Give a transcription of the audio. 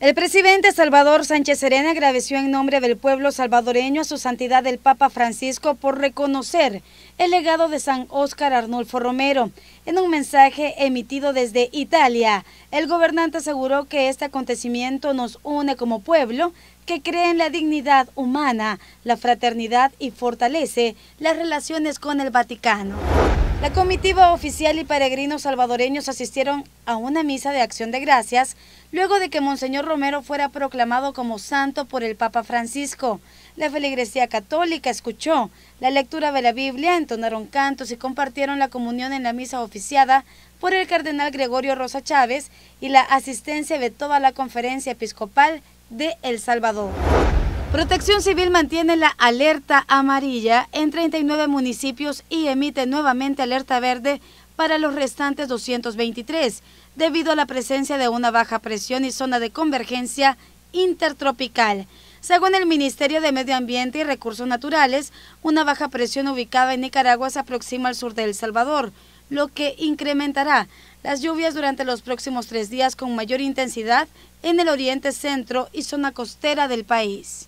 El presidente Salvador Sánchez Serena agradeció en nombre del pueblo salvadoreño a su santidad el Papa Francisco por reconocer el legado de San Óscar Arnulfo Romero. En un mensaje emitido desde Italia, el gobernante aseguró que este acontecimiento nos une como pueblo que cree en la dignidad humana, la fraternidad y fortalece las relaciones con el Vaticano. La comitiva oficial y peregrinos salvadoreños asistieron a una misa de acción de gracias luego de que Monseñor Romero fuera proclamado como santo por el Papa Francisco. La feligresía católica escuchó la lectura de la Biblia, entonaron cantos y compartieron la comunión en la misa oficiada por el cardenal Gregorio Rosa Chávez y la asistencia de toda la conferencia episcopal de El Salvador. Protección Civil mantiene la alerta amarilla en 39 municipios y emite nuevamente alerta verde para los restantes 223, debido a la presencia de una baja presión y zona de convergencia intertropical. Según el Ministerio de Medio Ambiente y Recursos Naturales, una baja presión ubicada en Nicaragua se aproxima al sur de El Salvador, lo que incrementará las lluvias durante los próximos tres días con mayor intensidad en el oriente, centro y zona costera del país.